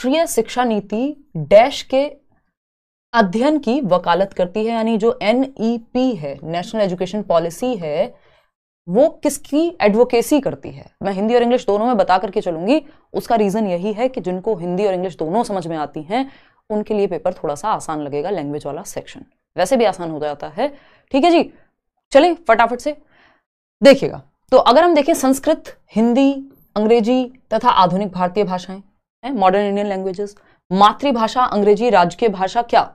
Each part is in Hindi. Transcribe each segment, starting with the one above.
राष्ट्रीय शिक्षा नीति डैश के अध्ययन की वकालत करती है यानी जो एन e है नेशनल एजुकेशन पॉलिसी है वो किसकी एडवोकेसी करती है मैं हिंदी और इंग्लिश दोनों में बता करके चलूंगी उसका रीज़न यही है कि जिनको हिंदी और इंग्लिश दोनों समझ में आती हैं उनके लिए पेपर थोड़ा सा आसान लगेगा लैंग्वेज वाला सेक्शन वैसे भी आसान हो जाता है ठीक है जी चले फटाफट से देखिएगा तो अगर हम देखें संस्कृत हिंदी अंग्रेजी तथा आधुनिक भारतीय भाषाएं मॉडर्न इंडियन लैंग्वेजेस मातृभाषा अंग्रेजी राजकीय भाषा क्या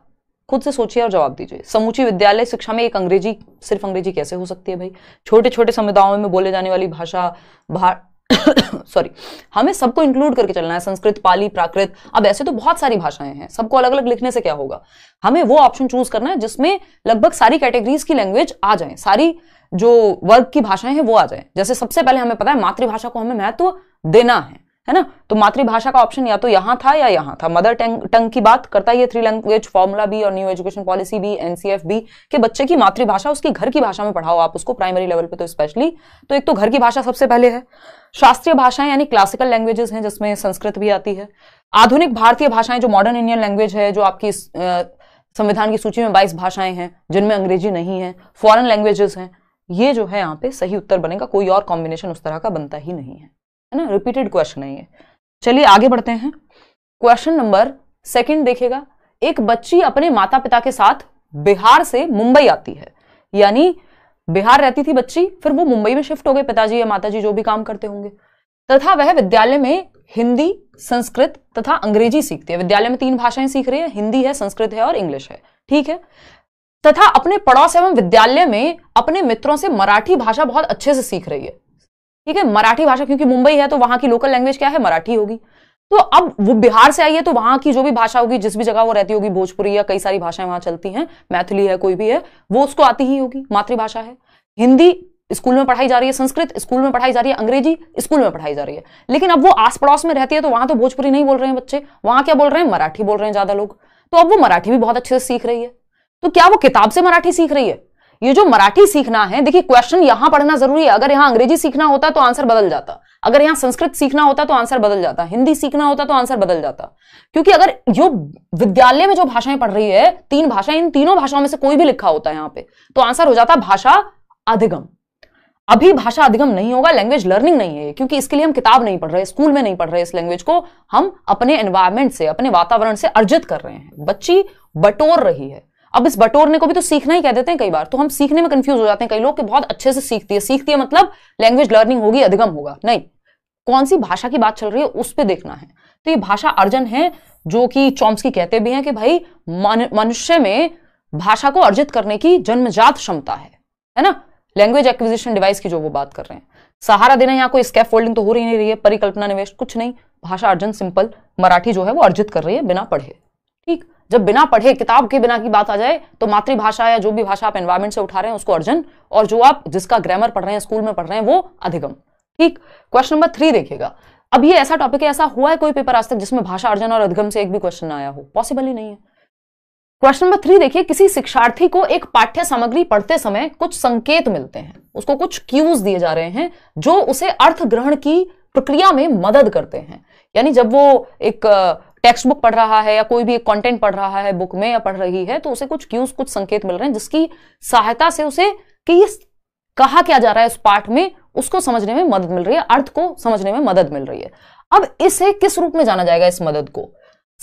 खुद से सोचिए और जवाब दीजिए समूची विद्यालय शिक्षा में एक अंग्रेजी सिर्फ अंग्रेजी कैसे हो सकती है भाई छोटे छोटे समुदायों में बोले जाने वाली भाषा भा सॉरी हमें सबको इंक्लूड करके चलना है संस्कृत पाली प्राकृत अब ऐसे तो बहुत सारी भाषाएं हैं सबको अलग अलग लिखने से क्या होगा हमें वो ऑप्शन चूज करना है जिसमें लगभग सारी कैटेगरीज की लैंग्वेज आ जाए सारी जो वर्ग की भाषाएं हैं वो आ जाए जैसे सबसे पहले हमें पता है मातृभाषा को हमें महत्व देना है है ना तो मातृभाषा का ऑप्शन या तो यहां था या यहां था मदर टंग टंग की बात करता ये थ्री लैंग्वेज फॉर्मूला भी और न्यू एजुकेशन पॉलिसी भी एनसीएफ भी कि बच्चे की मातृभाषा उसकी घर की भाषा में पढ़ाओ आप उसको प्राइमरी लेवल पे तो स्पेशली तो एक तो घर की भाषा सबसे पहले है शास्त्रीय भाषाएं यानी क्लासिकल लैंग्वेजेस हैं जिसमें संस्कृत भी आती है आधुनिक भारतीय भाषाएं जो मॉडर्न इंडियन लैंग्वेज है जो आपकी संविधान की सूची में बाईस भाषाएं हैं जिनमें अंग्रेजी नहीं है फॉरन लैंग्वेजेस हैं ये जो है यहाँ पे सही उत्तर बनेगा कोई और कॉम्बिनेशन उस तरह का बनता ही नहीं है है ना रिपीटेड क्वेश्चन है ये चलिए आगे बढ़ते हैं क्वेश्चन नंबर सेकंड देखेगा एक बच्ची अपने माता पिता के साथ बिहार से मुंबई आती है यानी बिहार रहती थी बच्ची फिर वो मुंबई में शिफ्ट हो गए पिताजी या माताजी जो भी काम करते होंगे तथा वह विद्यालय में हिंदी संस्कृत तथा अंग्रेजी सीखती है विद्यालय में तीन भाषाएं सीख रही है हिंदी है संस्कृत है और इंग्लिश है ठीक है तथा अपने पड़ोस एवं विद्यालय में अपने मित्रों से मराठी भाषा बहुत अच्छे से सीख रही है ठीक है मराठी भाषा क्योंकि मुंबई है तो वहां की लोकल लैंग्वेज क्या है मराठी होगी तो अब वो बिहार से आई है तो वहां की जो भी भाषा होगी जिस भी जगह वो रहती होगी भोजपुरी या कई सारी भाषाएं वहां चलती हैं मैथिली है कोई भी है वो उसको आती ही होगी मातृभाषा है हिंदी स्कूल में पढ़ाई जा रही है संस्कृत स्कूल में पढ़ाई जा रही है अंग्रेजी स्कूल में पढ़ाई जा रही है लेकिन अब वो आस पड़ोस में रहती है तो वहां तो भोजपुरी नहीं बोल रहे हैं बच्चे वहां क्या बोल रहे हैं मराठी बोल रहे हैं ज्यादा लोग तो अब वो मराठी भी बहुत अच्छे से सीख रही है तो क्या वो किताब से मराठी सीख रही है ये जो मराठी सीखना है देखिए क्वेश्चन यहां पढ़ना जरूरी है अगर यहां अंग्रेजी सीखना होता तो आंसर बदल जाता अगर यहां संस्कृत सीखना होता तो आंसर बदल जाता हिंदी सीखना होता तो आंसर बदल जाता क्योंकि अगर जो विद्यालय में जो भाषाएं पढ़ रही है तीन भाषा इन तीनों भाषाओं में से कोई भी लिखा होता है यहां पर तो आंसर हो जाता भाषा अधिगम अभी भाषा अधिगम नहीं होगा लैंग्वेज लर्निंग नहीं है क्योंकि इसके लिए हम किताब नहीं पढ़ रहे स्कूल में नहीं पढ़ रहे इस लैंग्वेज को हम अपने एनवायरमेंट से अपने वातावरण से अर्जित कर रहे हैं बच्ची बटोर रही है अब इस बटोरने को भी तो सीखना ही कह देते हैं कई बार तो हम सीखने में कंफ्यूज हो जाते हैं कई लोग कि बहुत अच्छे से सीखती है सीखती है मतलब लैंग्वेज लर्निंग होगी अधिगम होगा नहीं कौन सी भाषा की बात चल रही है उस पर देखना है तो ये भाषा अर्जन है जो कि चॉम्स्की कहते भी हैं कि भाई मनुष्य में भाषा को अर्जित करने की जन्मजात क्षमता है है ना लैंग्वेज एक्विजिशन डिवाइस की जो वो बात कर रहे हैं सहारा देना यहाँ कोई स्कैफ फोल्डिंग तो हो रही नहीं रही है परिकल्पना निवेश कुछ नहीं भाषा अर्जन सिंपल मराठी जो है वो अर्जित कर रही है बिना पढ़े ठीक जब बिना पढ़े किताब के बिना की बात आ जाए तो मातृभाषा या जो भी भाषा आप एनवायरमेंट से उठा रहे हैं उसको अर्जन और जो आप जिसका ग्रामर पढ़ रहे हैं स्कूल में पढ़ रहे हैं वो अधिगम ठीक क्वेश्चन नंबर थ्री देखिएगा अब ये ऐसा टॉपिक है ऐसा हुआ है कोई पेपर आज तक जिसमें भाषा अर्जन और अधिगम से एक भी क्वेश्चन आया हो पॉसिबल ही नहीं है क्वेश्चन नंबर थ्री देखिए किसी शिक्षार्थी को एक पाठ्य सामग्री पढ़ते समय कुछ संकेत मिलते हैं उसको कुछ क्यूज दिए जा रहे हैं जो उसे अर्थ ग्रहण की प्रक्रिया में मदद करते हैं यानी जब वो एक टेक्स्ट बुक पढ़ रहा है या कोई भी कंटेंट पढ़ रहा है बुक में या पढ़ रही है तो उसे कुछ क्यूज कुछ संकेत मिल रहे हैं जिसकी सहायता से उसे कि ये कहा क्या जा रहा है उस पाठ में उसको समझने में मदद मिल रही है अर्थ को समझने में मदद मिल रही है अब इसे किस रूप में जाना जाएगा इस मदद को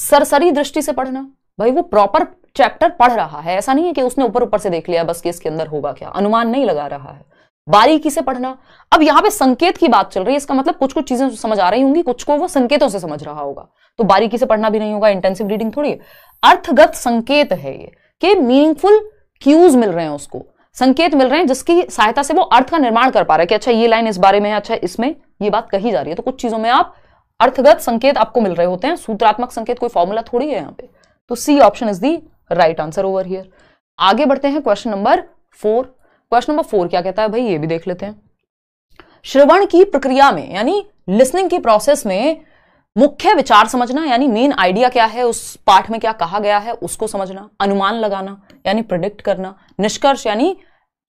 सरसरी दृष्टि से पढ़ना भाई वो प्रॉपर चैप्टर पढ़ रहा है ऐसा नहीं है कि उसने ऊपर ऊपर से देख लिया बस कि इसके अंदर होगा क्या अनुमान नहीं लगा रहा है बारीकी से पढ़ना अब यहाँ पे संकेत की बात चल रही है इसका मतलब कुछ कुछ चीजें समझ आ रही होंगी कुछ को वो संकेतों से समझ रहा होगा तो बारीकी से पढ़ना भी नहीं होगा इंटेंसिव रीडिंग थोड़ी अर्थगत संकेत है ये कि मीनिंगफुल क्यूज मिल रहे हैं उसको संकेत मिल रहे हैं जिसकी सहायता से वो अर्थ का निर्माण कर पा रहा है कि अच्छा ये लाइन इस बारे में है अच्छा इसमें ये बात कही जा रही है तो कुछ चीजों में आप अर्थगत संकेत आपको मिल रहे होते हैं सूत्रात्मक संकेत कोई फॉर्मूला थोड़ी है यहाँ पे तो C option is the right answer over here आगे बढ़ते हैं question number four question number four क्या कहता है भाई ये भी देख लेते हैं श्रवण की प्रक्रिया में यानी लिसनिंग की प्रोसेस में मुख्य विचार समझना यानी मेन आइडिया क्या है उस पाठ में क्या कहा गया है उसको समझना अनुमान लगाना यानी प्रोडिक्ट करना निष्कर्ष यानी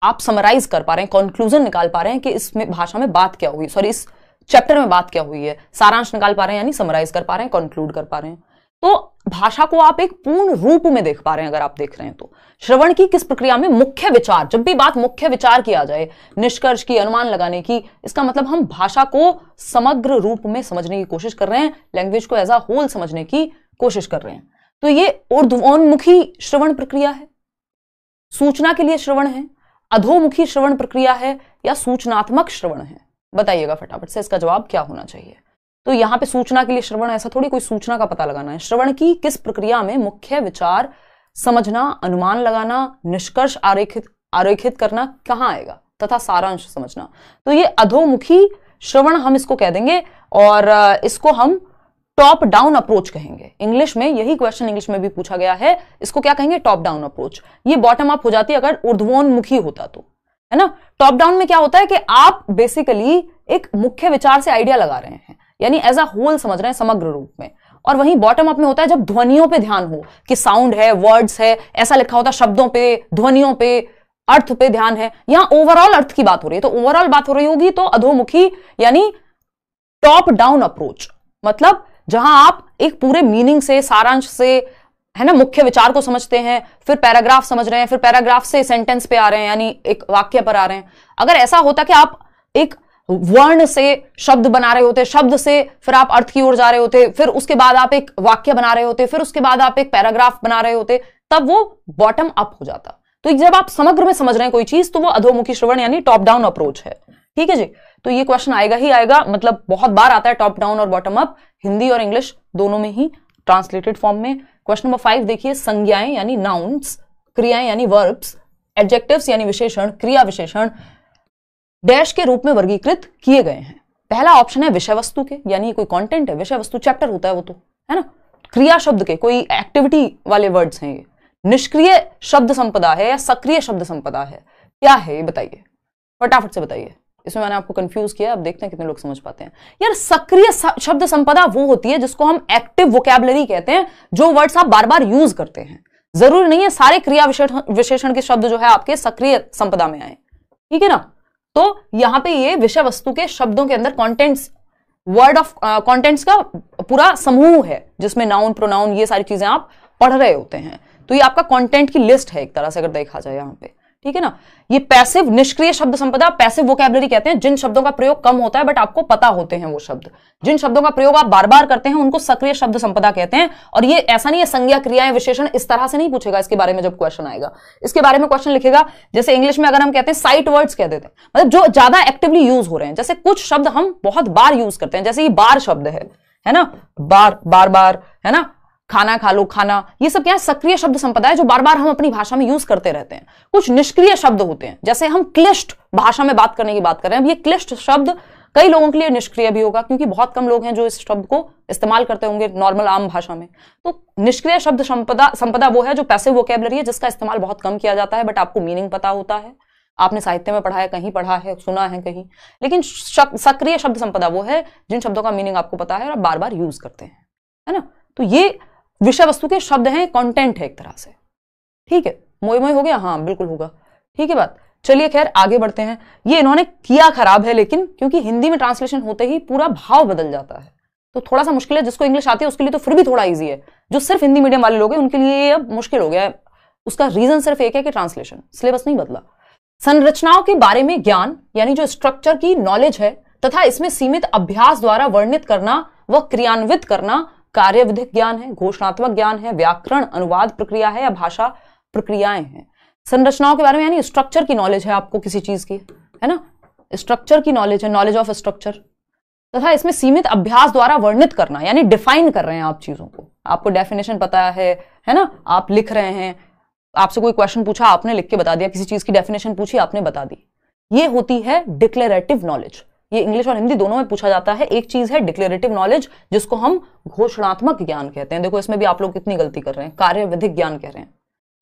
आप समराइज कर पा रहे हैं कंक्लूजन निकाल पा रहे हैं कि इसमें भाषा में बात क्या हुई सॉरी इस चैप्टर में बात क्या हुई है सारांश निकाल पा रहे हैं यानी समराइज कर पा रहे हैं कंक्लूड कर पा रहे हैं तो भाषा को आप एक पूर्ण रूप में देख पा रहे हैं अगर आप देख रहे हैं तो श्रवण की किस प्रक्रिया में मुख्य विचार जब भी बात मुख्य विचार की आ जाए निष्कर्ष की अनुमान लगाने की इसका मतलब हम भाषा को समग्र रूप में समझने की कोशिश कर रहे हैं लैंग्वेज को एज अ होल समझने की कोशिश कर रहे हैं तो ये ऊर्ध्वोन्मुखी श्रवण प्रक्रिया है सूचना के लिए श्रवण है अधोमुखी श्रवण प्रक्रिया है या सूचनात्मक श्रवण है बताइएगा फटाफट से इसका जवाब क्या होना चाहिए तो यहां पे सूचना के लिए श्रवण ऐसा थोड़ी कोई सूचना का पता लगाना है श्रवण की किस प्रक्रिया में मुख्य विचार समझना अनुमान लगाना निष्कर्ष आरेखित आरेखित करना कहाँ आएगा तथा सारांश समझना तो ये अधोमुखी श्रवण हम इसको कह देंगे और इसको हम टॉप डाउन अप्रोच कहेंगे इंग्लिश में यही क्वेश्चन इंग्लिश में भी पूछा गया है इसको क्या कहेंगे टॉप डाउन अप्रोच ये बॉटम अप हो जाती है अगर उर्ध्वोन्मुखी होता तो है ना टॉप डाउन में क्या होता है कि आप बेसिकली एक मुख्य विचार से आइडिया लगा रहे हैं यानी एज अ होल समझ रहे हैं समग्र रूप में और वहीं बॉटम अप में होता है जब ध्वनियों पे ध्यान हो कि साउंड है वर्ड्स है ऐसा लिखा होता है शब्दों पे ध्वनियों पे अर्थ पे ध्यान है यहां ओवरऑल अर्थ की बात हो रही है तो ओवरऑल बात हो रही होगी तो अधोमुखी यानी टॉप डाउन अप्रोच मतलब जहां आप एक पूरे मीनिंग से सारांश से है ना मुख्य विचार को समझते हैं फिर पैराग्राफ समझ रहे हैं फिर पैराग्राफ से सेंटेंस पे आ रहे हैं यानी एक वाक्य पर आ रहे हैं अगर ऐसा होता कि आप एक वर्ण से शब्द बना रहे होते शब्द से फिर आप अर्थ की ओर जा रहे होते फिर उसके बाद आप एक वाक्य बना रहे होते फिर उसके बाद आप एक पैराग्राफ बना रहे होते तब वो बॉटम अप हो जाता तो जब आप समग्र में समझ रहे हैं कोई चीज तो वो अधोमुखी श्रवण यानी टॉप डाउन अप्रोच है ठीक है जी तो ये क्वेश्चन आएगा ही आएगा मतलब बहुत बार आता है टॉप डाउन और बॉटम अप हिंदी और इंग्लिश दोनों में ही ट्रांसलेटेड फॉर्म में क्वेश्चन नंबर फाइव देखिए संज्ञाएं यानी नाउन्स क्रियाएं यानी वर्ब्स एडजेक्टिव्स यानी विशेषण क्रिया विशेषण डैश के रूप में वर्गीकृत किए गए हैं पहला ऑप्शन है विषय वस्तु के यानी कोई कंटेंट है विषय वस्तु चैप्टर होता है वो तो है ना क्रिया शब्द के कोई एक्टिविटी वाले वर्ड्स हैं ये निष्क्रिय शब्द संपदा है या सक्रिय शब्द संपदा है क्या है ये बताइए फटाफट से बताइए इसमें मैंने आपको कंफ्यूज किया अब देखते हैं कितने लोग समझ पाते हैं यार सक्रिय शब्द संपदा वो होती है जिसको हम एक्टिव वोकेबलरी कहते हैं जो वर्ड्स आप बार बार यूज करते हैं जरूरी नहीं है सारे क्रिया विशेषण के शब्द जो है आपके सक्रिय संपदा में आए ठीक है ना तो यहां पे ये विषय वस्तु के शब्दों के अंदर कॉन्टेंट्स वर्ड ऑफ कॉन्टेंट्स का पूरा समूह है जिसमें नाउन प्रोनाउन ये सारी चीजें आप पढ़ रहे होते हैं तो ये आपका कॉन्टेंट की लिस्ट है एक तरह से अगर देखा जाए यहाँ पे ठीक है ना ये पैसिव निष्क्रिय शब्द संपदा पैसिव वोकेबलरी कहते हैं जिन शब्दों का प्रयोग कम होता है बट आपको पता होते हैं वो शब्द जिन शब्दों का प्रयोग आप बार बार करते हैं उनको सक्रिय शब्द संपदा कहते हैं और ये ऐसा नहीं है संज्ञा क्रियाएं विशेषण इस तरह से नहीं पूछेगा इसके बारे में जब क्वेश्चन आएगा इसके बारे में क्वेश्चन लिखेगा जैसे इंग्लिश में अगर हम कहते हैं साइट वर्ड्स कह देते हैं मतलब जो ज्यादा एक्टिवली यूज हो रहे हैं जैसे कुछ शब्द हम बहुत बार यूज करते हैं जैसे ये बार शब्द है है ना बार बार बार है ना खाना खा लो खाना ये सब क्या सक्रिय शब्द संपदा है जो बार बार हम अपनी भाषा में यूज करते रहते हैं कुछ निष्क्रिय शब्द होते हैं जैसे हम क्लिष्ट भाषा में बात करने की बात कर रहे हैं अब ये क्लिष्ट शब्द कई लोगों के लिए निष्क्रिय भी होगा क्योंकि बहुत कम लोग हैं जो इस शब्द को इस्तेमाल करते होंगे नॉर्मल आम भाषा में तो निष्क्रिय शब्द संपदा संपदा वो है जो पैसे वोकेबलरी है जिसका इस्तेमाल बहुत कम किया जाता है बट आपको मीनिंग पता होता है आपने साहित्य में पढ़ा है कहीं पढ़ा है सुना है कहीं लेकिन सक्रिय शब्द संपदा वो है जिन शब्दों का मीनिंग आपको पता है और आप बार बार यूज करते हैं है ना तो ये विषय वस्तु के शब्द हैं कंटेंट है एक तरह से ठीक है मोए मोए हो गया हाँ बिल्कुल होगा ठीक है बात चलिए खैर आगे बढ़ते हैं ये इन्होंने किया खराब है लेकिन क्योंकि हिंदी में ट्रांसलेशन होते ही पूरा भाव बदल जाता है तो थोड़ा सा मुश्किल है जिसको इंग्लिश आती है उसके लिए तो फिर भी थोड़ा ईजी है जो सिर्फ हिंदी मीडियम वाले लोग हैं उनके लिए अब मुश्किल हो गया है उसका रीजन सिर्फ एक है कि ट्रांसलेशन सिलेबस नहीं बदला संरचनाओं के बारे में ज्ञान यानी जो स्ट्रक्चर की नॉलेज है तथा इसमें सीमित अभ्यास द्वारा वर्णित करना व क्रियान्वित करना कार्यविधिक ज्ञान है घोषणात्मक ज्ञान है व्याकरण अनुवाद प्रक्रिया है या भाषा प्रक्रियाएं हैं संरचनाओं के बारे में यानी स्ट्रक्चर की नॉलेज है आपको किसी चीज की है ना स्ट्रक्चर की नॉलेज है नॉलेज ऑफ स्ट्रक्चर तथा इसमें सीमित अभ्यास द्वारा वर्णित करना यानी डिफाइन कर रहे हैं आप चीजों को आपको डेफिनेशन पता है है ना आप लिख रहे हैं आपसे कोई क्वेश्चन पूछा आपने लिख के बता दिया किसी चीज की डेफिनेशन पूछी आपने बता दी ये होती है डिक्लेरेटिव नॉलेज ये इंग्लिश और हिंदी दोनों में पूछा जाता है एक चीज है डिक्लेरेटिव नॉलेज जिसको हम घोषणात्मक ज्ञान कहते हैं देखो इसमें भी आप लोग कितनी गलती कर रहे हैं विधिक ज्ञान कह रहे हैं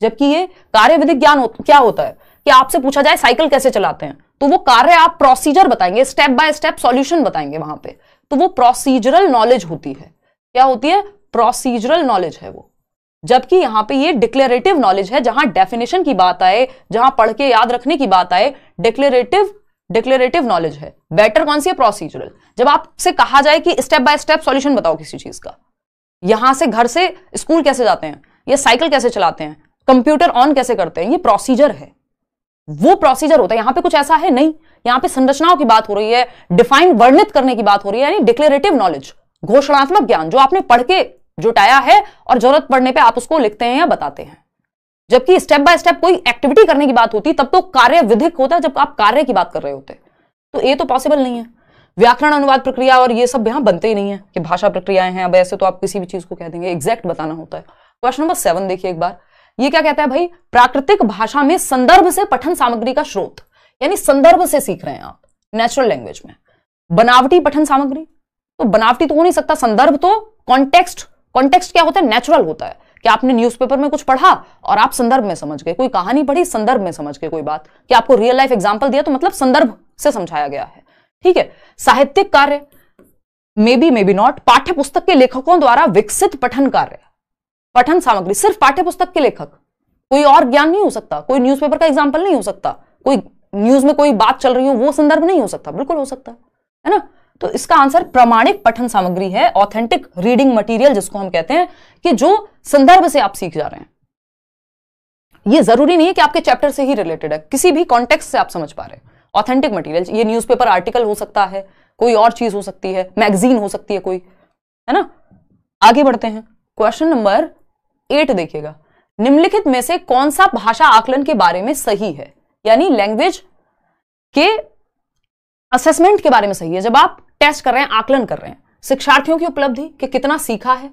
जबकि ये विधिक ज्ञान हो, क्या होता है कि आपसे पूछा जाए साइकिल कैसे चलाते हैं तो वो कार्य आप प्रोसीजर बताएंगे स्टेप बाय स्टेप सॉल्यूशन बताएंगे वहां पे तो वो प्रोसीजरल नॉलेज होती है क्या होती है प्रोसीजरल नॉलेज है वो जबकि यहां पे ये डिक्लेरेटिव नॉलेज है जहां डेफिनेशन की बात आए जहां पढ़ के याद रखने की बात आए डिक्लेरेटिव डिक्लेरेटिव नॉलेज है बेटर कौन सी है प्रोसीजरल जब आपसे कहा जाए कि स्टेप बाय स्टेप सॉल्यूशन बताओ किसी चीज का यहां से घर से स्कूल कैसे जाते हैं या साइकिल कैसे चलाते हैं कंप्यूटर ऑन कैसे करते हैं ये प्रोसीजर है वो प्रोसीजर होता है यहां पे कुछ ऐसा है नहीं यहां पे संरचनाओं की बात हो रही है डिफाइन वर्णित करने की बात हो रही है यानी डिक्लेरेटिव नॉलेज घोषणात्मक ज्ञान जो आपने पढ़ के जुटाया है और जरूरत पड़ने पर आप उसको लिखते हैं या बताते हैं जबकि स्टेप बाय स्टेप कोई एक्टिविटी करने की बात होती तब तो कार्य विधिक होता जब आप कार्य की बात कर रहे होते तो ये तो पॉसिबल नहीं है व्याकरण अनुवाद प्रक्रिया और ये सब यहां बनते ही नहीं है कि भाषा प्रक्रियाएं हैं अब ऐसे तो आप किसी भी चीज को कह देंगे एग्जैक्ट बताना होता है क्वेश्चन नंबर सेवन देखिए एक बार ये क्या कहता है भाई प्राकृतिक भाषा में संदर्भ से पठन सामग्री का स्रोत यानी संदर्भ से सीख रहे हैं आप नेचुरल लैंग्वेज में बनावटी पठन सामग्री तो बनावटी तो हो नहीं सकता संदर्भ तो कॉन्टेक्स्ट कॉन्टेक्स्ट क्या होता है नेचुरल होता है कि आपने न्यूज़पेपर में कुछ पढ़ा और आप संदर्भ में समझ गए कोई कहानी पढ़ी संदर्भ में समझ गए कोई बात कि आपको रियल लाइफ एग्जाम्पल दिया तो मतलब संदर्भ से समझाया गया है ठीक है साहित्यिक कार्य maybe maybe not पाठ्य पुस्तक के लेखकों द्वारा विकसित पठन कार्य पठन सामग्री सिर्फ पाठ्य पुस्तक के लेखक कोई और ज्ञान नहीं हो सकता कोई न्यूज़पेपर का एग्जाम्पल नहीं हो सकता कोई न्यूज में कोई बात चल रही हो वो संदर्भ नहीं हो सकता बिल्कुल हो सकता है ना तो इसका आंसर प्रमाणिक पठन सामग्री है ऑथेंटिक रीडिंग मटेरियल जिसको हम कहते हैं कि जो संदर्भ से आप सीख जा रहे हैं ये जरूरी नहीं है कि आपके चैप्टर से ही रिलेटेड है किसी भी कॉन्टेक्स्ट से आप समझ पा रहे हैं ऑथेंटिक मटेरियल ये न्यूज़पेपर आर्टिकल हो सकता है कोई और चीज हो सकती है मैगजीन हो सकती है कोई है ना आगे बढ़ते हैं क्वेश्चन नंबर एट देखिएगा निम्नलिखित में से कौन सा भाषा आकलन के बारे में सही है यानी लैंग्वेज के असेसमेंट के बारे में सही है जब आप टेस्ट कर रहे हैं आकलन कर रहे हैं शिक्षार्थियों की उपलब्धि कि कितना सीखा है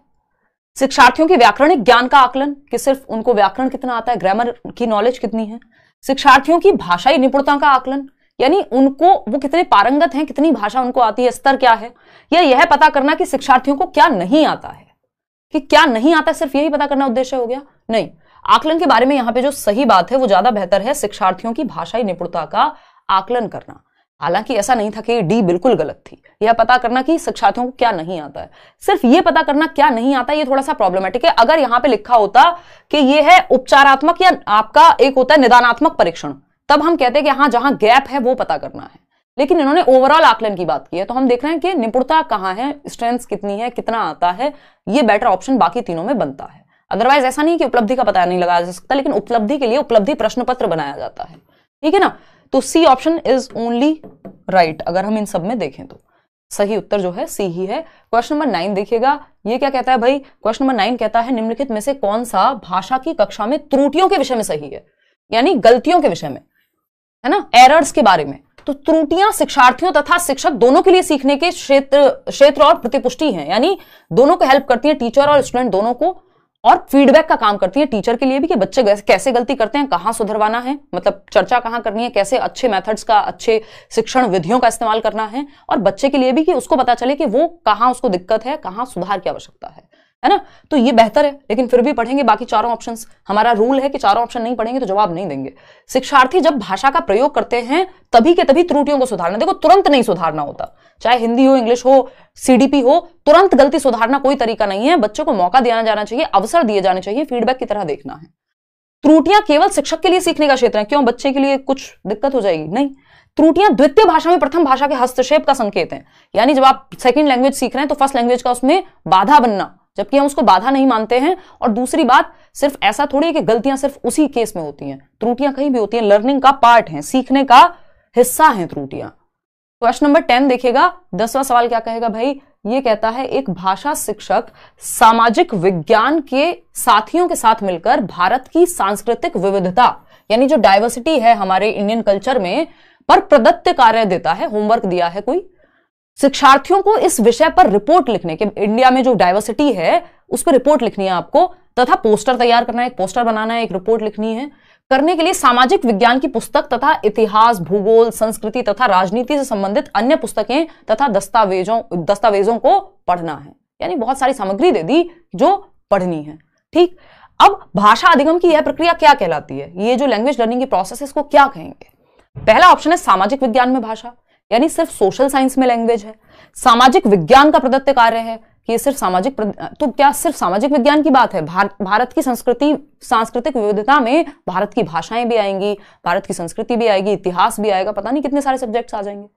शिक्षार्थियों के व्याकरणिक ज्ञान का आकलन कि सिर्फ उनको व्याकरण कितना आता है ग्रामर की नॉलेज कितनी है शिक्षार्थियों की भाषाई निपुणता का आकलन यानी उनको वो कितने पारंगत हैं कितनी भाषा उनको आती है स्तर क्या है या यह पता करना कि शिक्षार्थियों को क्या नहीं आता है कि क्या नहीं आता सिर्फ यही पता करना उद्देश्य हो गया नहीं आकलन के बारे में यहाँ पे जो सही बात है वो ज्यादा बेहतर है शिक्षार्थियों की भाषाई निपुणता का आकलन करना हालांकि ऐसा नहीं था कि डी बिल्कुल गलत थी यह पता करना कि शिक्षार्थियों को क्या नहीं आता है सिर्फ ये पता करना क्या नहीं आता ये थोड़ा सा प्रॉब्लमेटिक है अगर यहां पे लिखा होता कि ये है उपचारात्मक या आपका एक होता है निदानात्मक परीक्षण तब हम कहते हैं कि हाँ जहां गैप है वो पता करना है लेकिन इन्होंने ओवरऑल आकलन की बात की है तो हम देख रहे हैं कि निपुणता कहाँ है स्ट्रेंथ कितनी है कितना आता है ये बेटर ऑप्शन बाकी तीनों में बनता है अदरवाइज ऐसा नहीं कि उपलब्धि का पता नहीं लगाया जा सकता लेकिन उपलब्धि के लिए उपलब्धि प्रश्न पत्र बनाया जाता है ठीक है ना तो C option is only right अगर हम इन सब में देखें तो सही उत्तर जो है सी ही है क्वेश्चन नंबर नाइन देखिएगा ये क्या कहता है भाई क्वेश्चन नंबर नाइन कहता है निम्नलिखित में से कौन सा भाषा की कक्षा में त्रुटियों के विषय में सही है यानी गलतियों के विषय में है ना एरर्स के बारे में तो त्रुटियां शिक्षार्थियों तथा शिक्षक दोनों के लिए सीखने के क्षेत्र क्षेत्र और प्रतिपुष्टि है यानी दोनों को हेल्प करती है टीचर और स्टूडेंट दोनों को और फीडबैक का काम करती है टीचर के लिए भी कि बच्चे कैसे गलती करते हैं कहाँ सुधरवाना है मतलब चर्चा कहाँ करनी है कैसे अच्छे मेथड्स का अच्छे शिक्षण विधियों का इस्तेमाल करना है और बच्चे के लिए भी कि उसको पता चले कि वो कहाँ उसको दिक्कत है कहाँ सुधार की आवश्यकता है है ना तो ये बेहतर है लेकिन फिर भी पढ़ेंगे बाकी चारों ऑप्शन हमारा रूल है कि चारों ऑप्शन नहीं पढ़ेंगे तो जवाब नहीं देंगे शिक्षार्थी जब भाषा का प्रयोग करते हैं तभी के तभी त्रुटियों को सुधारना देखो तुरंत नहीं सुधारना होता चाहे हिंदी हो इंग्लिश हो सीडीपी हो तुरंत गलती सुधारना कोई तरीका नहीं है बच्चों को मौका दिया जाना चाहिए अवसर दिए जाने चाहिए फीडबैक की तरह देखना है त्रुटियां केवल शिक्षक के लिए सीखने का क्षेत्र है क्यों बच्चे के लिए कुछ दिक्कत हो जाएगी नहीं त्रुटियां द्वितीय भाषा में प्रथम भाषा के हस्तक्षेप का संकेत है यानी जब आप सेकंड लैंग्वेज सीख रहे हैं तो फर्स्ट लैंग्वेज का उसमें बाधा बनना जबकि हम उसको बाधा नहीं मानते हैं और दूसरी बात सिर्फ ऐसा थोड़ी है कि गलतियां सिर्फ उसी केस में होती हैं त्रुटियां कहीं भी होती हैं लर्निंग का पार्ट है सीखने का हिस्सा है त्रुटियां क्वेश्चन नंबर टेन देखिएगा दसवा सवाल क्या कहेगा भाई ये कहता है एक भाषा शिक्षक सामाजिक विज्ञान के साथियों के साथ मिलकर भारत की सांस्कृतिक विविधता यानी जो डायवर्सिटी है हमारे इंडियन कल्चर में पर प्रदत्त कार्य देता है होमवर्क दिया है कोई शिक्षार्थियों को इस विषय पर रिपोर्ट लिखने के इंडिया में जो डाइवर्सिटी है उस पर रिपोर्ट लिखनी है आपको तथा पोस्टर तैयार करना है एक पोस्टर बनाना है एक रिपोर्ट लिखनी है करने के लिए सामाजिक विज्ञान की पुस्तक तथा इतिहास भूगोल संस्कृति तथा राजनीति से संबंधित अन्य पुस्तकें तथा दस्तावेजों दस्तावेजों को पढ़ना है यानी बहुत सारी सामग्री दे दी जो पढ़नी है ठीक अब भाषा अधिगम की यह प्रक्रिया क्या कहलाती है ये जो लैंग्वेज लर्निंग की प्रोसेस है इसको क्या कहेंगे पहला ऑप्शन है सामाजिक विज्ञान में भाषा यानी सिर्फ सोशल साइंस में लैंग्वेज है सामाजिक विज्ञान का प्रदत्त कार्य है कि ये सिर्फ सामाजिक प्रद... तो क्या सिर्फ सामाजिक विज्ञान की बात है भार, भारत की संस्कृति सांस्कृतिक विविधता में भारत की भाषाएं भी आएंगी भारत की संस्कृति भी आएगी इतिहास भी आएगा पता नहीं कितने सारे सब्जेक्ट्स आ जाएंगे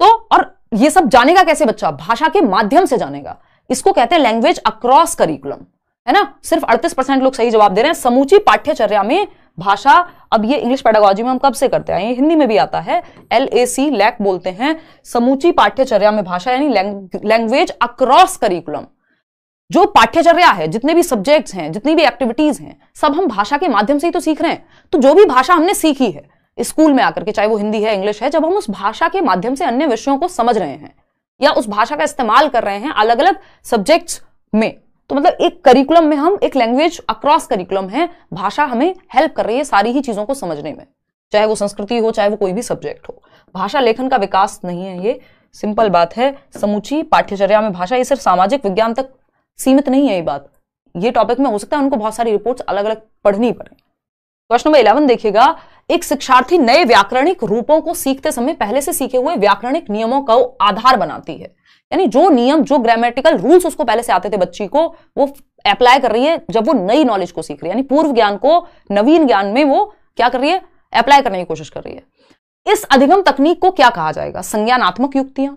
तो और ये सब जानेगा कैसे बच्चा भाषा के माध्यम से जानेगा इसको कहते हैं लैंग्वेज अक्रॉस करिकुलम है ना सिर्फ अड़तीस परसेंट लोग सही जवाब दे रहे हैं समूची पाठ्यचर्या में भाषा अब ये इंग्लिश पेडागोजी में हम कब से करते हैं हिंदी में भी आता है एल ए सी लैक बोलते हैं समूची पाठ्यचर्या में भाषा यानी लैंग्वेज अक्रॉस करिकुलम जो पाठ्यचर्या है जितने भी सब्जेक्ट्स हैं जितनी भी एक्टिविटीज हैं सब हम भाषा के माध्यम से ही तो सीख रहे हैं तो जो भी भाषा हमने सीखी है स्कूल में आकर के चाहे वो हिंदी है इंग्लिश है जब हम उस भाषा के माध्यम से अन्य विषयों को समझ रहे हैं या उस भाषा का इस्तेमाल कर रहे हैं अलग अलग सब्जेक्ट्स में तो मतलब एक करिकुलम में हम एक लैंग्वेज अक्रॉस करिकुलम है भाषा हमें हेल्प कर रही है सारी ही चीज़ों को समझने में चाहे वो संस्कृति हो चाहे वो कोई भी सब्जेक्ट हो भाषा लेखन का विकास नहीं है ये सिंपल बात है समूची पाठ्यचर्या में भाषा ये सिर्फ सामाजिक विज्ञान तक सीमित नहीं है ये बात ये टॉपिक में हो सकता है उनको बहुत सारी रिपोर्ट्स अलग अलग पढ़नी पड़े क्वेश्चन नंबर इलेवन देखिएगा एक शिक्षार्थी नए व्याकरणिक रूपों को सीखते समय पहले से सीखे हुए व्याकरणिक नियमों का आधार बनाती है यानी जो नियम जो ग्रामेटिकल रूल्स उसको पहले से आते थे बच्ची को वो अप्लाई कर रही है जब वो नई नॉलेज को सीख रही है यानी पूर्व ज्ञान को नवीन ज्ञान में वो क्या कर रही है अप्लाई करने की कोशिश कर रही है इस अधिगम तकनीक को क्या कहा जाएगा संज्ञानात्मक युक्तियां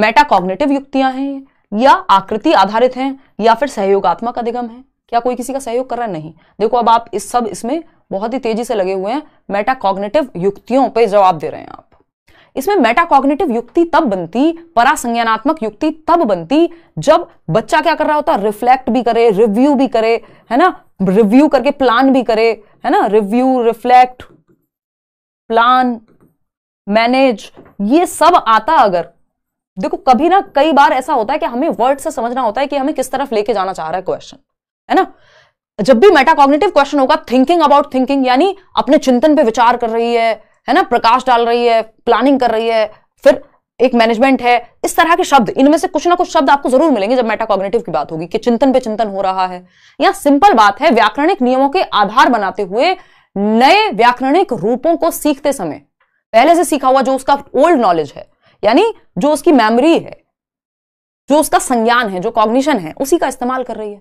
मेटाकॉग्नेटिव युक्तियां हैं या आकृति आधारित हैं या फिर सहयोगात्मक अधिगम है क्या कोई किसी का सहयोग कर रहा है नहीं देखो अब आप इस सब इसमें बहुत ही तेजी से लगे हुए हैं मेटाकॉग्नेटिव युक्तियों पे जवाब दे रहे हैं आप इसमें मेटाकॉग्निटिव युक्ति तब बनती परासंज्ञानात्मक युक्ति तब बनती जब बच्चा क्या कर रहा होता रिफ्लेक्ट भी करे रिव्यू भी करे है ना रिव्यू करके प्लान भी करे है ना रिव्यू रिफ्लेक्ट प्लान मैनेज ये सब आता अगर देखो कभी ना कई बार ऐसा होता है कि हमें वर्ड से समझना होता है कि हमें किस तरफ लेके जाना चाह रहा है क्वेश्चन है ना जब भी मेटाकॉग्निटिव क्वेश्चन होगा थिंकिंग अबाउट थिंकिंग यानी अपने चिंतन पे विचार कर रही है है ना प्रकाश डाल रही है प्लानिंग कर रही है फिर एक मैनेजमेंट है इस तरह के शब्द इनमें से कुछ ना कुछ शब्द आपको जरूर मिलेंगे जब मेटाकॉग्निटिव की बात होगी कि चिंतन पे चिंतन हो रहा है या सिंपल बात है व्याकरणिक नियमों के आधार बनाते हुए नए व्याकरणिक रूपों को सीखते समय पहले से सीखा हुआ जो उसका ओल्ड नॉलेज है यानी जो उसकी मेमोरी है जो उसका संज्ञान है जो कॉग्निशन है उसी का इस्तेमाल कर रही है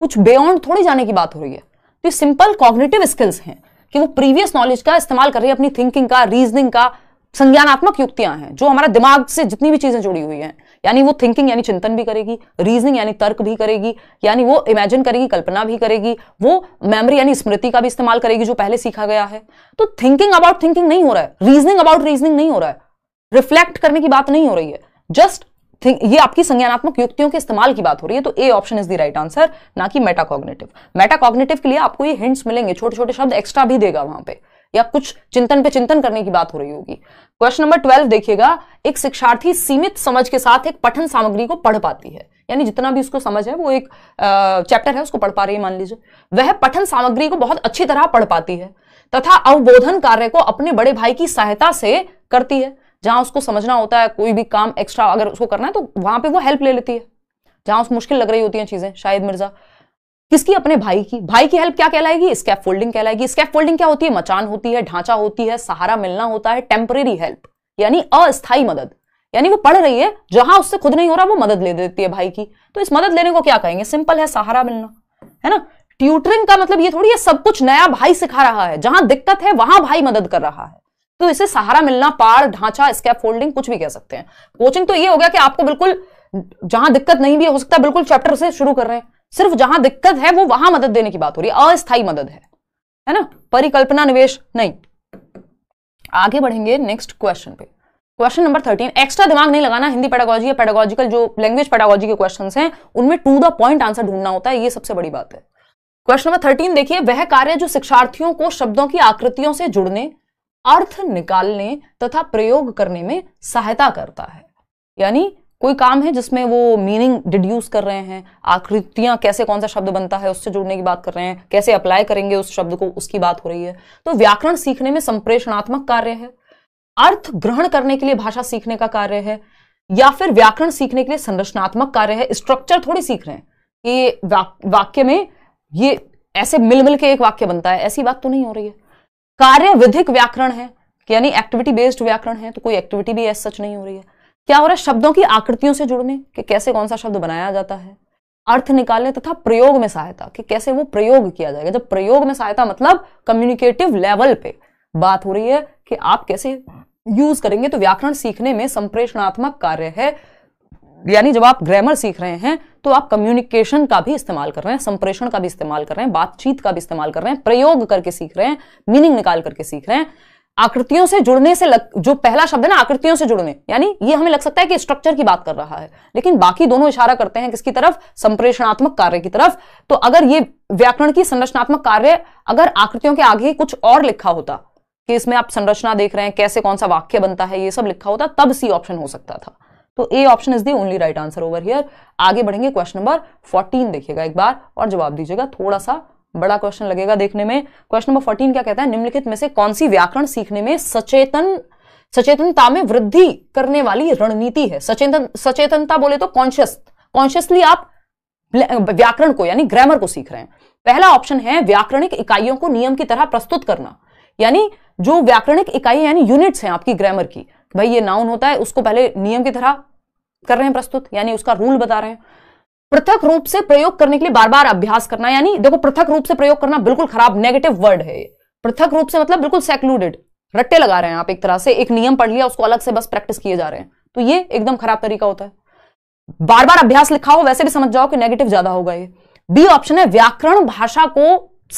कुछ बियॉन्ड थोड़ी जाने की बात हो रही है तो सिंपल कॉग्निटिव स्किल्स हैं कि वो प्रीवियस नॉलेज का इस्तेमाल कर रही है अपनी थिंकिंग का रीजनिंग का संज्ञानात्मक युक्तियां हैं जो हमारा दिमाग से जितनी भी चीजें जुड़ी हुई हैं यानी वो थिंकिंग यानी चिंतन भी करेगी रीजनिंग यानी तर्क भी करेगी यानी वो इमेजिन करेगी कल्पना भी करेगी वो मेमोरी यानी स्मृति का भी इस्तेमाल करेगी जो पहले सीखा गया है तो थिंकिंग अबाउट थिंकिंग नहीं हो रहा है रीजनिंग अबाउट रीजनिंग नहीं हो रहा है रिफ्लेक्ट करने की बात नहीं हो रही है जस्ट थिंक ये आपकी संज्ञानात्मक युक्तियों के इस्तेमाल की बात हो रही है तो A option is the right answer ना कि मेटाकॉग्नेटिव मेटाकॉग्नेटिव के लिए आपको ये हिंट्स मिलेंगे छोटे छोटे शब्द एक्स्ट्रा भी देगा वहां पे या कुछ चिंतन पे चिंतन करने की बात हो रही होगी क्वेश्चन नंबर ट्वेल्व देखिएगा एक शिक्षार्थी सीमित समझ के साथ एक पठन सामग्री को पढ़ पाती है यानी जितना भी उसको समझ है वो एक चैप्टर है उसको पढ़ पा रही है मान लीजिए वह पठन सामग्री को बहुत अच्छी तरह पढ़ पाती है तथा अवबोधन कार्य को अपने बड़े भाई की सहायता से करती है जहां उसको समझना होता है कोई भी काम एक्स्ट्रा अगर उसको करना है तो वहां पे वो हेल्प ले लेती है जहां उसको मुश्किल लग रही होती हैं चीजें शायद मिर्जा किसकी अपने भाई की भाई की हेल्प क्या कहलाएगी स्कैप फोल्डिंग कहलाएगी स्कैप फोल्डिंग क्या होती है मचान होती है ढांचा होती है सहारा मिलना होता है टेम्परेरी हेल्प यानी अस्थायी मदद यानी वो पढ़ रही है जहां उससे खुद नहीं हो रहा वो मदद ले देती है भाई की तो इस मदद लेने को क्या कहेंगे सिंपल है सहारा मिलना है ना ट्यूटरिंग का मतलब ये थोड़ी है सब कुछ नया भाई सिखा रहा है जहां दिक्कत है वहां भाई मदद कर रहा है तो इसे सहारा मिलना पार ढांचा स्कैप फोल्डिंग कुछ भी कह सकते हैं कोचिंग तो ये हो गया कि आपको बिल्कुल जहां दिक्कत नहीं भी हो सकता बिल्कुल चैप्टर से शुरू कर रहे हैं सिर्फ जहां दिक्कत है वो वहां मदद देने की बात हो रही है अस्थायी मदद है है ना परिकल्पना निवेश नहीं आगे बढ़ेंगे नेक्स्ट क्वेश्चन पे क्वेश्चन नंबर थर्टीन एक्स्ट्रा दिमाग नहीं लगाना हिंदी पेडागोजी या पेडागोजिकल जो लैंग्वेज पेडागोजी के क्वेश्चन हैं उनमें टू द पॉइंट आंसर ढूंढना होता है ये सबसे बड़ी बात है क्वेश्चन नंबर थर्टीन देखिए वह कार्य जो शिक्षार्थियों को शब्दों की आकृतियों से जुड़ने अर्थ निकालने तथा प्रयोग करने में सहायता करता है यानी कोई काम है जिसमें वो मीनिंग डिड्यूस कर रहे हैं आकृतियां कैसे कौन सा शब्द बनता है उससे जुड़ने की बात कर रहे हैं कैसे अप्लाई करेंगे उस शब्द को उसकी बात हो रही है तो व्याकरण सीखने में संप्रेषणात्मक कार्य है अर्थ ग्रहण करने के लिए भाषा सीखने का कार्य है या फिर व्याकरण सीखने के लिए संरचनात्मक कार्य है स्ट्रक्चर थोड़ी सीख रहे हैं कि वाक्य में ये ऐसे मिल मिल के एक वाक्य बनता है ऐसी बात तो नहीं हो रही है कार्य विधिक व्याकरण है यानी एक्टिविटी बेस्ड व्याकरण है तो कोई एक्टिविटी भी ऐसा सच नहीं हो रही है क्या हो रहा है शब्दों की आकृतियों से जुड़ने कि कैसे कौन सा शब्द बनाया जाता है अर्थ निकालने तथा प्रयोग में सहायता कि कैसे वो प्रयोग किया जाएगा जब प्रयोग में सहायता मतलब कम्युनिकेटिव लेवल पे बात हो रही है कि आप कैसे यूज करेंगे तो व्याकरण सीखने में संप्रेषणात्मक कार्य है यानी जब आप ग्रामर सीख रहे हैं तो आप कम्युनिकेशन का भी इस्तेमाल कर रहे हैं संप्रेषण का भी इस्तेमाल कर रहे हैं बातचीत का भी इस्तेमाल कर रहे हैं प्रयोग करके सीख रहे हैं मीनिंग निकाल करके सीख रहे हैं आकृतियों से जुड़ने से लग, जो पहला शब्द है ना आकृतियों से जुड़ने यानी ये हमें लग सकता है कि स्ट्रक्चर की बात कर रहा है लेकिन बाकी दोनों इशारा करते हैं किसकी तरफ संप्रेषणात्मक कार्य की तरफ तो अगर ये व्याकरण की संरचनात्मक कार्य अगर आकृतियों के आगे कुछ और लिखा होता कि इसमें आप संरचना देख रहे हैं कैसे कौन सा वाक्य बनता है ये सब लिखा होता तब सी ऑप्शन हो सकता था तो A option is the only right answer over here आगे बढ़ेंगे क्वेश्चन नंबर फोर्टीन देखिएगा एक बार और जवाब दीजिएगा थोड़ा सा बड़ा क्वेश्चन लगेगा देखने में क्वेश्चन नंबर फोर्टीन क्या कहता है निम्नलिखित में से कौन सी व्याकरण सीखने में सचेतन सचेतनता में वृद्धि करने वाली रणनीति है सचेतन सचेतनता बोले तो कॉन्शियस कॉन्शियसली आप व्याकरण को यानी ग्रामर को सीख रहे हैं पहला ऑप्शन है व्याकरणिक इकाइयों को नियम की तरह प्रस्तुत करना यानी जो व्याकरणिक इकाई यानी यूनिट्स हैं आपकी ग्रामर की भाई ये नाउन होता है उसको पहले नियम की तरह कर रहे हैं प्रस्तुत यानी उसका रूल बता रहे हैं पृथक रूप से प्रयोग करने के लिए बार बार अभ्यास करना यानी देखो पृथक रूप से प्रयोग करना बिल्कुल खराब नेगेटिव वर्ड है पृथक रूप से मतलब बिल्कुल सेक्लूडेड रट्टे लगा रहे हैं आप एक तरह से एक नियम पढ़ लिया उसको अलग से बस प्रैक्टिस किए जा रहे हैं तो ये एकदम खराब तरीका होता है बार बार अभ्यास लिखा हो वैसे भी समझ जाओ कि नेगेटिव ज्यादा होगा ये बी ऑप्शन है व्याकरण भाषा को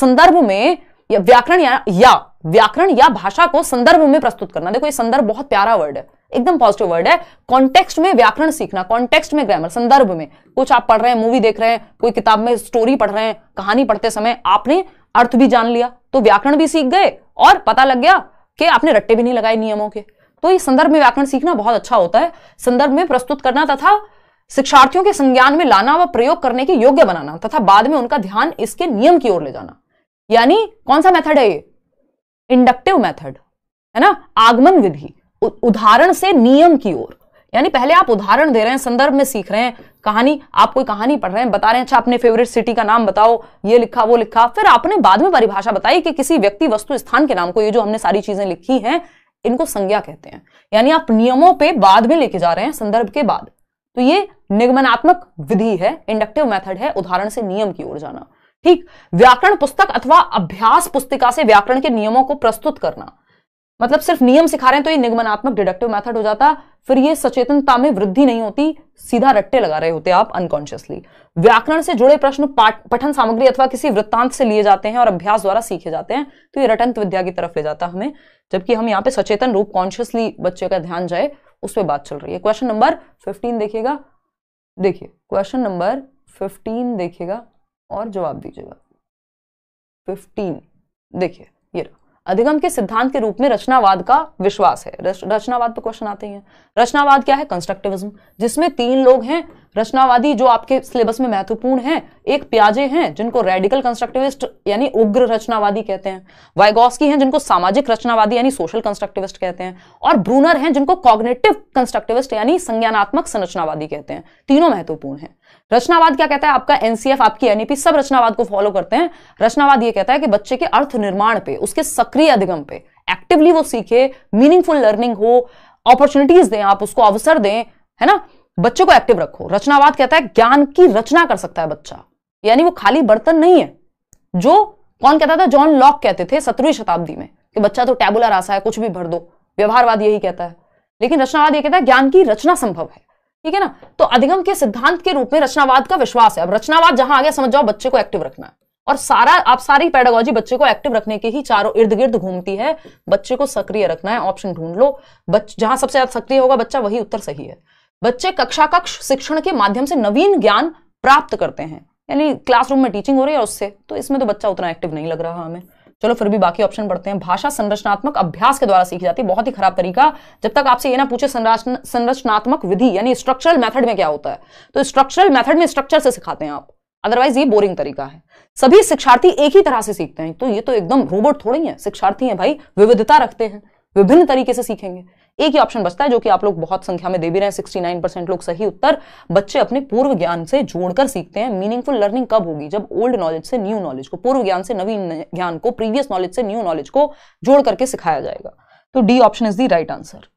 संदर्भ में या व्याकरण या, या व्याकरण या भाषा को संदर्भ में प्रस्तुत करना देखो ये संदर्भ बहुत प्यारा वर्ड है एकदम पॉजिटिव वर्ड है कॉन्टेक्स्ट में व्याकरण सीखना कॉन्टेक्स्ट में ग्रामर संदर्भ में कुछ आप पढ़ रहे हैं मूवी देख रहे हैं कोई किताब में स्टोरी पढ़ रहे हैं कहानी पढ़ते समय आपने अर्थ भी जान लिया तो व्याकरण भी सीख गए और पता लग गया कि आपने रट्टे भी नहीं लगाए नियमों के तो ये संदर्भ में व्याकरण सीखना बहुत अच्छा होता है संदर्भ में प्रस्तुत करना तथा शिक्षार्थियों के संज्ञान में लाना व प्रयोग करने के योग्य बनाना तथा बाद में उनका ध्यान इसके नियम की ओर ले जाना यानी कौन सा मेथड है ये इंडक्टिव मेथड है ना आगमन विधि उदाहरण से नियम की ओर यानी पहले आप उदाहरण दे रहे हैं संदर्भ में सीख रहे हैं कहानी आप कोई कहानी पढ़ रहे हैं बता रहे हैं अच्छा अपने फेवरेट सिटी का नाम बताओ ये लिखा वो लिखा फिर आपने बाद में परिभाषा बताई कि किसी व्यक्ति वस्तु स्थान के नाम को ये जो हमने सारी चीजें लिखी हैं इनको संज्ञा कहते हैं यानी आप नियमों पर बाद में लेके जा रहे हैं संदर्भ के बाद तो ये निगमनात्मक विधि है इंडक्टिव मेथड है उदाहरण से नियम की ओर जाना ठीक व्याकरण पुस्तक अथवा अभ्यास पुस्तिका से व्याकरण के नियमों को प्रस्तुत करना मतलब सिर्फ नियम सिखा रहे हैं तो ये निगमनात्मक डिडक्टिव मेथड हो जाता फिर ये सचेतनता में वृद्धि नहीं होती सीधा रट्टे लगा रहे होते आप अनकॉन्शियसली व्याकरण से जुड़े प्रश्न पठन सामग्री अथवा किसी वृत्तांत से लिए जाते हैं और अभ्यास द्वारा सीखे जाते हैं तो ये रटंत विद्या की तरफ ले जाता हमें जबकि हम यहाँ पे सचेतन रूप कॉन्शियसली बच्चे का ध्यान जाए उस पर बात चल रही है क्वेश्चन नंबर फिफ्टीन देखिएगा देखिए क्वेश्चन नंबर फिफ्टीन देखिएगा और जवाब दीजिएगा फिफ्टीन देखिए ये रहा अधिगम के सिद्धांत के रूप में रचनावाद का विश्वास है रचनावाद पर क्वेश्चन आते हैं रचनावाद क्या है कंस्ट्रक्टिविज्म जिसमें तीन लोग हैं रचनावादी जो आपके सिलेबस में महत्वपूर्ण है एक प्याजे हैं जिनको रेडिकल कंस्ट्रक्टिविस्ट यानी उग्र रचनावादी कहते हैं वाइगोस्की हैं जिनको सामाजिक रचनावादी यानी सोशल कंस्ट्रक्टिविस्ट कहते हैं और ब्रूनर हैं जिनको कॉग्नेटिव कंस्ट्रक्टिविस्ट यानी संज्ञानात्मक संरचनावादी कहते हैं तीनों महत्वपूर्ण है रचनावाद क्या कहता है आपका एनसीएफ आपकी एनईपी e सब रचनावाद को फॉलो करते हैं रचनावाद ये कहता है कि बच्चे के अर्थ निर्माण पे उसके सक्रिय अधिगम पे एक्टिवली वो सीखे मीनिंगफुल लर्निंग हो अपॉर्चुनिटीज दें आप उसको अवसर दें है ना बच्चों को एक्टिव रखो रचनावाद कहता है ज्ञान की रचना कर सकता है बच्चा यानी वो खाली बर्तन नहीं है जो कौन कहता था जॉन लॉक कहते थे सत्रहवीं शताब्दी में कि बच्चा तो टैबुलर आसा है कुछ भी भर दो व्यवहारवाद यही कहता है लेकिन रचनावाद ये कहता है ज्ञान की रचना संभव है ठीक है ना तो अधिगम के सिद्धांत के रूप में रचनावाद का विश्वास है अब रचनावाद जहां आ गया समझ जाओ बच्चे को एक्टिव रखना है और सारा आप सारी पेडागोजी बच्चे को एक्टिव रखने के ही चारों इर्द गिर्द घूमती है बच्चे को सक्रिय रखना है ऑप्शन ढूंढ लो बच जहां सबसे ज्यादा सक्रिय होगा बच्चा वही उत्तर सही है बच्चे कक्षा कक्ष शिक्षण के माध्यम से नवीन ज्ञान प्राप्त करते हैं यानी क्लासरूम में टीचिंग हो रही है उससे तो इसमें तो बच्चा उतना एक्टिव नहीं लग रहा हमें चलो फिर भी बाकी ऑप्शन पढ़ते हैं भाषा संरचनात्मक अभ्यास के द्वारा सीखी जाती है बहुत ही खराब तरीका जब तक आपसे ये ना पूछे संरचनात्मक विधि यानी स्ट्रक्चरल मेथड में क्या होता है तो स्ट्रक्चरल मेथड में स्ट्रक्चर से सिखाते हैं आप अदरवाइज ये बोरिंग तरीका है सभी शिक्षार्थी एक ही तरह से सीखते हैं तो ये तो एकदम रोबोट थोड़ी है शिक्षार्थी है भाई विविधता रखते हैं विभिन्न तरीके से सीखेंगे एक ही ऑप्शन बचता है जो कि आप लोग बहुत संख्या में दे भी रहे हैं सिक्सटी नाइन परसेंट लोग सही उत्तर बच्चे अपने पूर्व ज्ञान से जोड़कर सीखते हैं मीनिंगफुल लर्निंग कब होगी जब ओल्ड नॉलेज से न्यू नॉलेज को पूर्व ज्ञान से नवीन ज्ञान को प्रीवियस नॉलेज से न्यू नॉलेज को जोड़ करके सिखाया जाएगा तो D option is the right answer